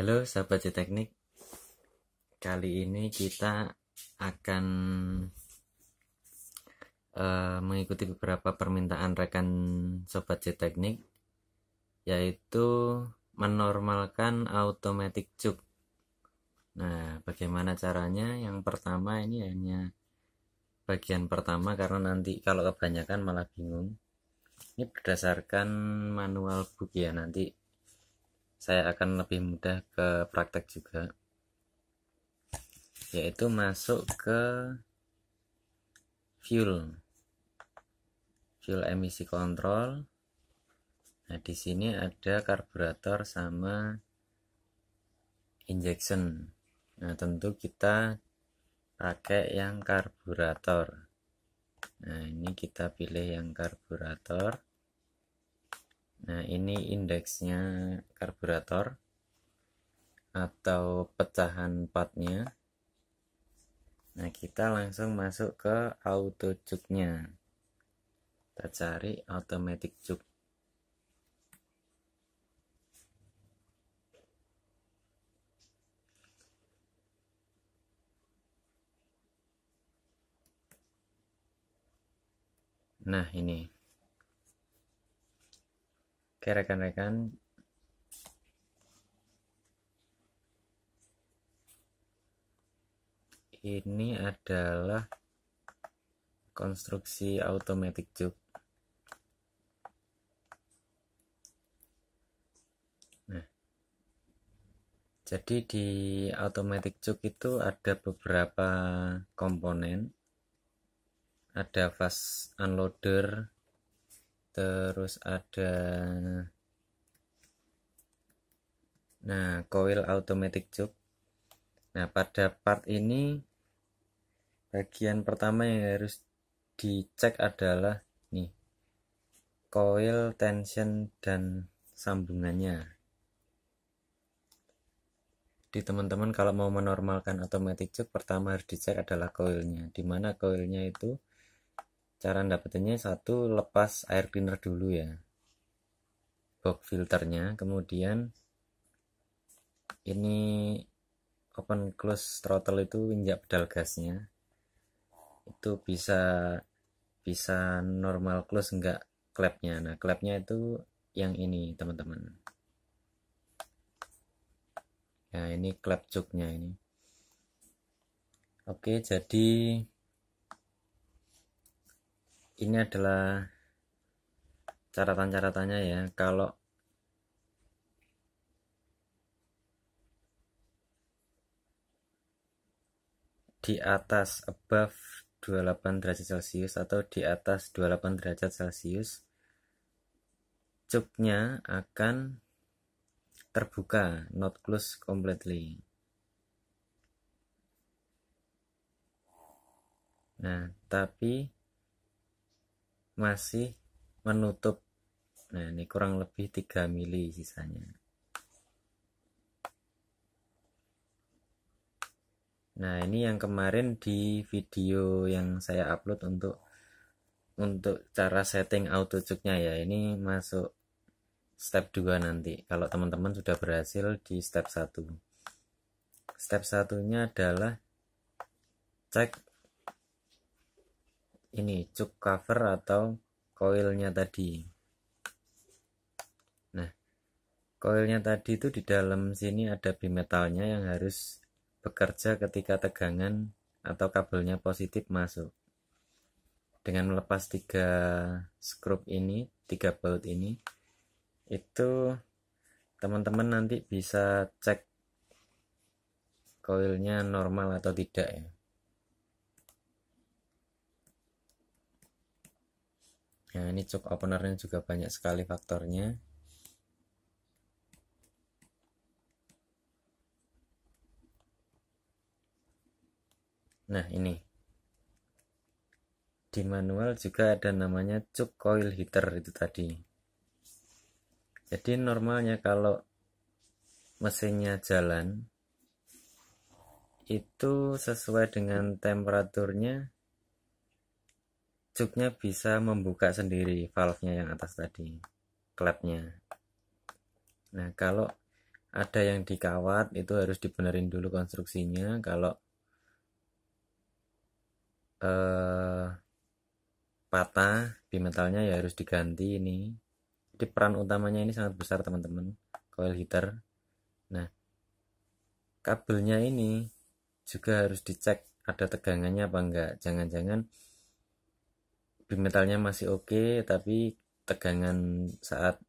Halo sahabat teknik Kali ini kita akan uh, mengikuti beberapa permintaan rekan sobat teknik yaitu menormalkan automatic cuk. Nah, bagaimana caranya? Yang pertama ini hanya bagian pertama karena nanti kalau kebanyakan malah bingung. Ini berdasarkan manual book ya nanti saya akan lebih mudah ke praktek juga yaitu masuk ke fuel fuel emisi kontrol. nah di sini ada karburator sama injection nah tentu kita pakai yang karburator nah ini kita pilih yang karburator Nah, ini indeksnya karburator atau pecahan partnya. Nah, kita langsung masuk ke auto juknya. Kita cari automatic juk. Nah, ini Oke rekan-rekan, ini adalah konstruksi automatic jog. Nah, jadi di automatic jog itu ada beberapa komponen. Ada fast unloader, terus ada nah coil automatic choke nah pada part ini bagian pertama yang harus dicek adalah nih coil tension dan sambungannya di teman-teman kalau mau menormalkan automatic choke pertama harus dicek adalah coilnya dimana coilnya itu cara dapetinnya satu lepas air cleaner dulu ya box filternya kemudian ini open close throttle itu injak pedal gasnya itu bisa bisa normal close enggak klepnya nah klepnya itu yang ini teman-teman nah ini klep joknya ini oke jadi ini adalah catatan-catatannya ya kalau di atas above 28 derajat celcius atau di atas 28 derajat celcius cupnya akan terbuka not closed completely nah tapi masih menutup nah ini kurang lebih 3 mili sisanya nah ini yang kemarin di video yang saya upload untuk untuk cara setting auto cuknya ya ini masuk step 2 nanti kalau teman-teman sudah berhasil di step 1 step satunya adalah cek ini cuk cover atau koilnya tadi nah koilnya tadi itu di dalam sini ada bimetalnya yang harus bekerja ketika tegangan atau kabelnya positif masuk dengan melepas tiga skrup ini tiga baut ini itu teman-teman nanti bisa cek koilnya normal atau tidak ya Nah, ini choke openernya juga banyak sekali faktornya. Nah, ini. Di manual juga ada namanya cuk coil heater itu tadi. Jadi normalnya kalau mesinnya jalan itu sesuai dengan temperaturnya juknya bisa membuka sendiri valve-nya yang atas tadi klepnya nah kalau ada yang dikawat itu harus dibenerin dulu konstruksinya kalau eh, patah bimetalnya ya harus diganti ini jadi peran utamanya ini sangat besar teman-teman coil heater nah kabelnya ini juga harus dicek ada tegangannya apa enggak jangan-jangan bimetalnya masih oke, okay, tapi tegangan saat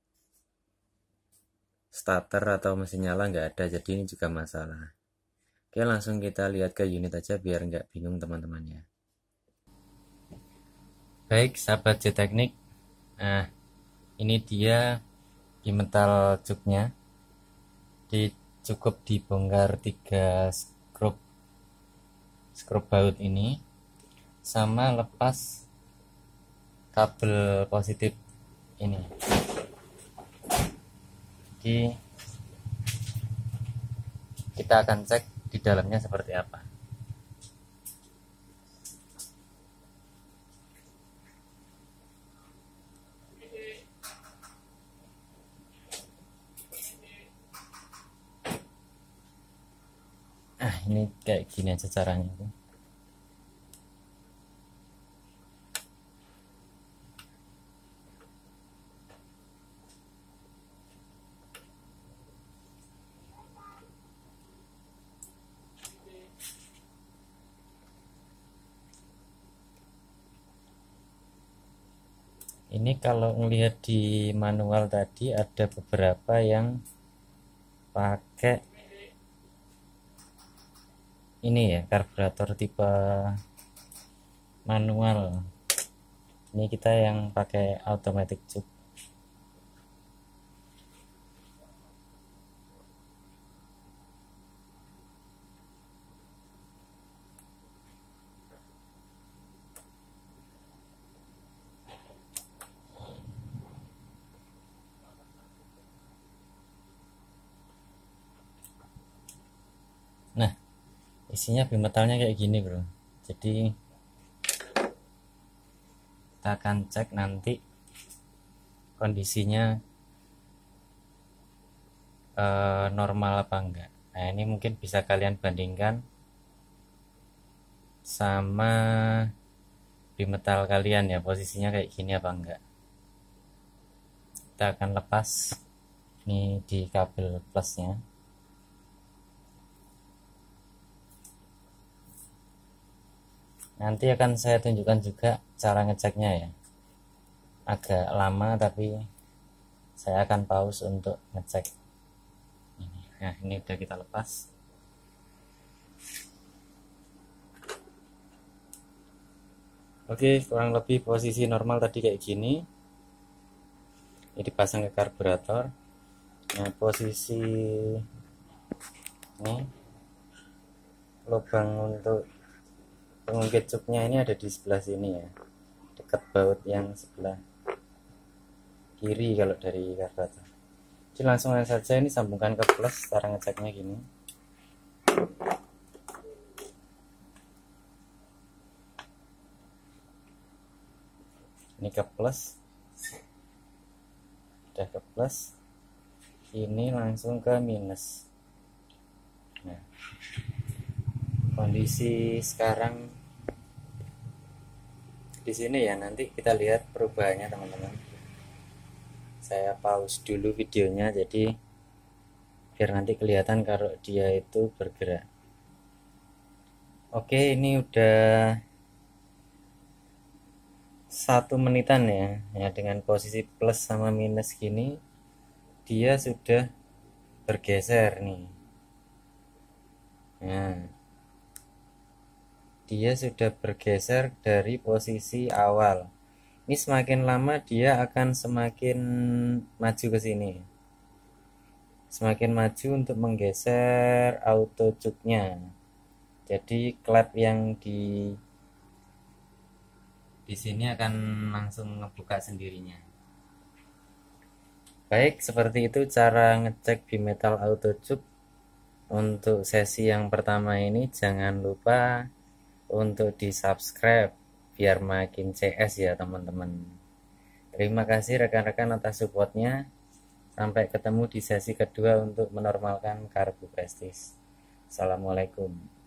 starter atau mesin nyala nggak ada, jadi ini juga masalah. Oke, langsung kita lihat ke unit aja biar nggak bingung teman-temannya. Baik, sahabat C-Teknik. Nah, ini dia di metal cuknya. Di, cukup dibongkar tiga skrup skrup baut ini sama lepas kabel positif ini jadi kita akan cek di dalamnya seperti apa ah, ini kayak gini aja caranya tuh ini kalau melihat di manual tadi ada beberapa yang pakai ini ya karburator tipe manual ini kita yang pakai automatic juga isinya bimetalnya kayak gini bro jadi kita akan cek nanti kondisinya eh, normal apa enggak nah ini mungkin bisa kalian bandingkan sama bimetal kalian ya posisinya kayak gini apa enggak kita akan lepas ini di kabel plusnya nanti akan saya tunjukkan juga cara ngeceknya ya agak lama tapi saya akan pause untuk ngecek nah ini udah kita lepas Oke, kurang lebih posisi normal tadi kayak gini. Ini dipasang ke karburator. Nah, posisi ini lubang untuk pengungkit cuknya ini ada di sebelah sini ya dekat baut yang sebelah kiri kalau dari Jakarta. jadi langsung saja ini sambungkan ke plus cara ngeceknya gini ini ke plus udah ke plus ini langsung ke minus nah kondisi sekarang di sini ya nanti kita lihat perubahannya teman-teman saya pause dulu videonya jadi biar nanti kelihatan kalau dia itu bergerak oke ini udah satu menitan ya ya dengan posisi plus sama minus gini dia sudah bergeser nih nah dia sudah bergeser dari posisi awal. Ini semakin lama dia akan semakin maju ke sini. Semakin maju untuk menggeser auto cuknya. Jadi klep yang di di sini akan langsung ngebuka sendirinya. Baik, seperti itu cara ngecek bimetal auto cuk untuk sesi yang pertama ini jangan lupa untuk di subscribe biar makin CS ya teman-teman terima kasih rekan-rekan atas supportnya sampai ketemu di sesi kedua untuk menormalkan karbu prestis Assalamualaikum